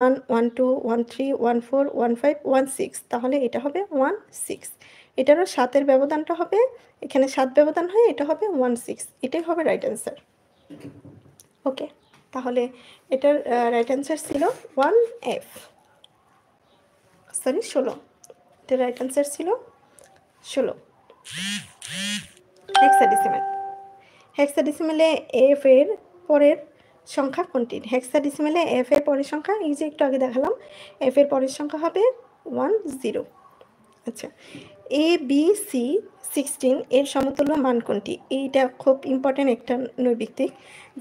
One one two one three one four one five one six তাহলে এটা হবে one six এটারও সাতের ব্যবধানটা হবে এখানে সাত ব্যবধান হয় এটা হবে ওয়ান সিক্স এটাই হবে রাইট অ্যান্সার ওকে তাহলে এটার রাইট অ্যান্সার ছিল ওয়ান এফ সরি ষোলো এটার রাইট অ্যান্সার ছিল ষোলো হেক্সাডিসিমেল হেক্সাডিসিমেলে এফ এর পরের সংখ্যা কোনটির হেক্সা ডিসিমেলে এফ এর পরের সংখ্যা এই যে একটু আগে দেখালাম এফ এর পরের সংখ্যা হবে ওয়ান জিরো আচ্ছা এ বি সি সিক্সটিন এর সমতুল্য মান কোনটি এইটা খুব ইম্পর্ট্যান্ট একটা নৈবিত্তিক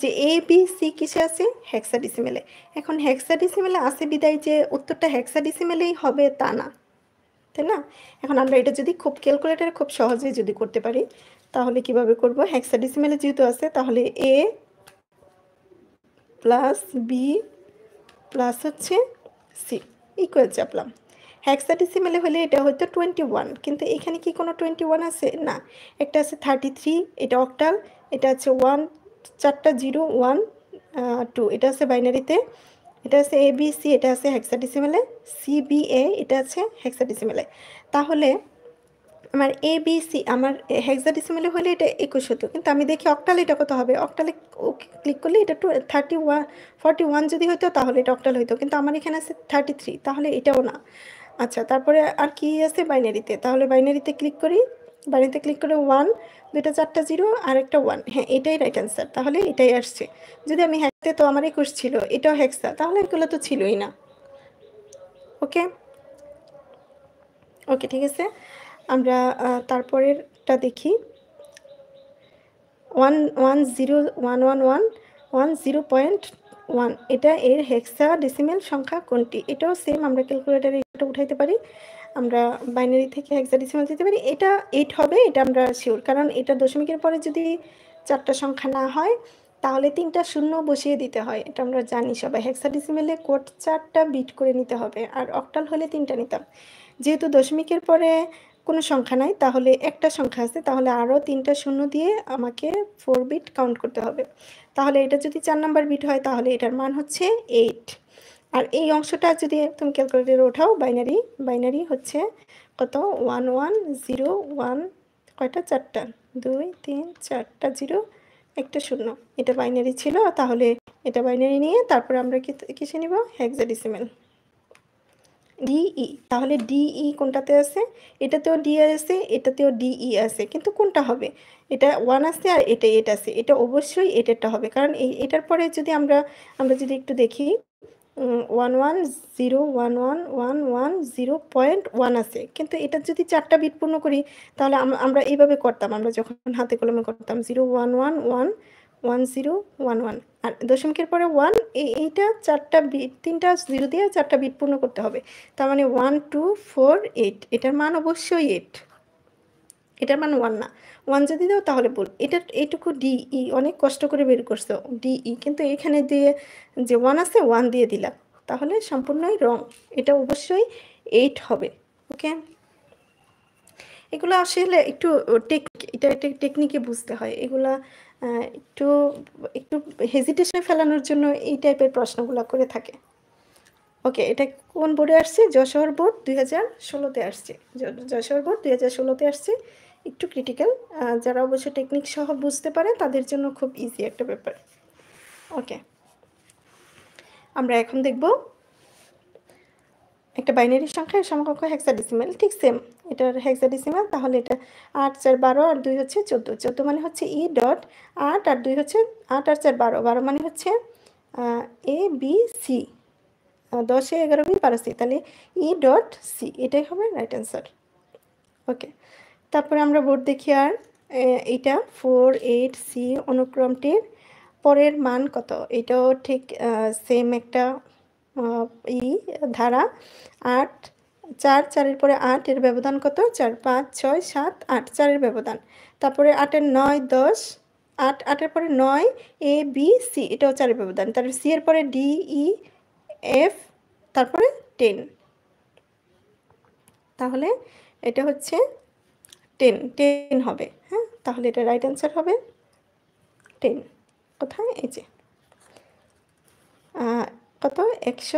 যে এ বি সি কিসে আছে হেক্সা ডিসিমেলে এখন হেক্সা ডিসিমেলে আছে বিদায় যে উত্তরটা হেক্সা ডিসিমেলেই হবে তা না তাই না এখন আমরা এটা যদি খুব ক্যালকুলেটারে খুব সহজেই যদি করতে পারি তাহলে কিভাবে করব হেক্সা ডিসিমেলে যেহেতু আছে তাহলে এ প্লাস বি প্লাস হচ্ছে সি ইকুয়াল চাপলাম হ্যাক্সাডিসিমেলে হলে এটা হয়তো টোয়েন্টি ওয়ান কিন্তু এখানে কি কোনো টোয়েন্টি ওয়ান আছে না একটা আছে থার্টি থ্রি এটা অক্টাল এটা আছে ওয়ান চারটা জিরো ওয়ান টু এটা আছে বাইনারিতে এটা আছে এ বি সি এটা আছে হ্যাক্সাডিসিমেলে সি বি এ এটা আছে হ্যাক্সাডিসিমেলে তাহলে আমার এ বি সি আমার হেক্সাডিসিমালে হলে এটা একুশ হতো কিন্তু আমি দেখি অকটালে এটা কত হবে অকটালে ক্লিক করলে এটা two thirty one forty one যদি হতো তাহলে এটা অকটাল হইতো কিন্তু আমার এখানে আছে থার্টি থ্রি তাহলে এটাও না আচ্ছা তারপরে আর কি আছে বাইনারিতে তাহলে বাইনারিতে ক্লিক করি বাইনারিতে ক্লিক করে ওয়ান দুটা চারটা জিরো আর একটা ওয়ান হ্যাঁ এটাই রাইট অ্যান্সার তাহলে এটাই আসছে যদি আমি হ্যাকতে তো আমার একুশ ছিল এটাও হ্যাক্সা তাহলে এগুলো তো ছিলই না ওকে ওকে ঠিক আছে আমরা তারপরেরটা দেখি one one zero one one one one zero point one এটা এর হেক্সা ডিসিমেল সংখ্যা কোনটি এটাও সেম আমরা ক্যালকুলেটারে এটা উঠাইতে পারি আমরা বাইনারি থেকে হেক্সা ডিসিমেল দিতে পারি এটা এইট হবে এটা আমরা শিওর কারণ এটা দশমিকের পরে যদি চারটা সংখ্যা না হয় তাহলে তিনটা শূন্য বসিয়ে দিতে হয় এটা আমরা জানি সবাই হেক্সা ডিসিমেলে কোট চারটা বিট করে নিতে হবে আর অকটাল হলে তিনটা নিতাম যেহেতু দশমিকের পরে কোনো সংখ্যা নাই তাহলে একটা সংখ্যা আছে তাহলে আরও তিনটা শূন্য দিয়ে আমাকে ফোর বিট কাউন্ট করতে হবে তাহলে এটা যদি চার নাম্বার বিট হয় তাহলে এটার মান হচ্ছে এইট আর এই অংশটা যদি তুমি ক্যালকুলেটারে ওঠাও বাইনারি বাইনারি হচ্ছে কত ওয়ান ওয়ান জিরো ওয়ান কয়টা চারটা দুই তিন চারটা জিরো একটা শূন্য এটা বাইনারি ছিল তাহলে এটা বাইনারি নিয়ে তারপরে আমরা কিসে নিব হ্যাক্সাডিসিমেল ডিই e, তাহলে ডিই e কোনটাতে আছে এটাতেও ডি আছে এটাতেও ডিই e আছে কিন্তু কোনটা হবে এটা ওয়ান আছে আর এটা এটা আছে এটা অবশ্যই এটারটা হবে কারণ এই এটার পরে যদি আমরা আমরা যদি একটু দেখি one one zero one one one one zero point one আছে কিন্তু এটা যদি চারটা বিট পূর্ণ করি তাহলে আমরা এইভাবে করতাম আমরা যখন হাতে কলমে করতাম zero one one one one zero one one আর দশমিকের পরে ওয়ান এইটা চারটা বিট তিনটা জিরো দিয়ে চারটা বিট পূর্ণ করতে হবে তার মানে ওয়ান টু ফোর এইট এটার মান অবশ্যই এইট এটার মান ওয়ান না ওয়ান যদি দাও তাহলে বল এটা এইটুকু ডিই e। অনেক কষ্ট করে বের করছো ডিই e। কিন্তু এখানে দিয়ে যে ওয়ান আছে ওয়ান দিয়ে দিলাম তাহলে সম্পূর্ণই রং এটা অবশ্যই এইট হবে ওকে এগুলো আসলে একটু টেক এটা টেকনিকে বুঝতে হয় এগুলা একটু একটু হেজিটেশন ফেলানোর জন্য এই টাইপের প্রশ্নগুলো করে থাকে ওকে এটা কোন বোর্ডে আসছে যশোর বোর্ড দুই হাজার ষোলোতে আসছে যশোর বোর্ড দুই হাজার ষোলোতে আসছে একটু ক্রিটিক্যাল যারা অবশ্য টেকনিক সহ বুঝতে পারে তাদের জন্য খুব ইজি একটা ব্যাপার ওকে আমরা এখন দেখব একটা বাইনারি সংখ্যা সমকক্ষ হেক্সাডেসিমেল ঠিক সেম এটার হেক্সাডেসিমেল তাহলে এটা আট চার বারো আর দুই হচ্ছে চোদ্দো চোদ্দো মানে হচ্ছে ই e ডট আট আর দুই হচ্ছে আট আর চার বারো বারো মানে হচ্ছে এ বি সি দশে এগারো বি বারো সি তাহলে ই ডট সি এটাই হবে রাইট অ্যান্সার ওকে তারপরে আমরা বোর্ড দেখি আর এটা ফোর এইট সি অনুক্রমটির পরের মান কত এটাও ঠিক সেম একটা ই ধারা আট চার চারের পরে আটের ব্যবধান কত চার পাঁচ ছয় সাত আট চারের ব্যবধান তারপরে আটের নয় দশ আট আটের পরে নয় এ বি সি এটাও চারের ব্যবধান তারপরে সি এর পরে ডি ই এফ তারপরে টেন তাহলে এটা হচ্ছে টেন টেন হবে হ্যাঁ তাহলে এটা রাইট অ্যান্সার হবে টেন কোথায় এই যে কত একশো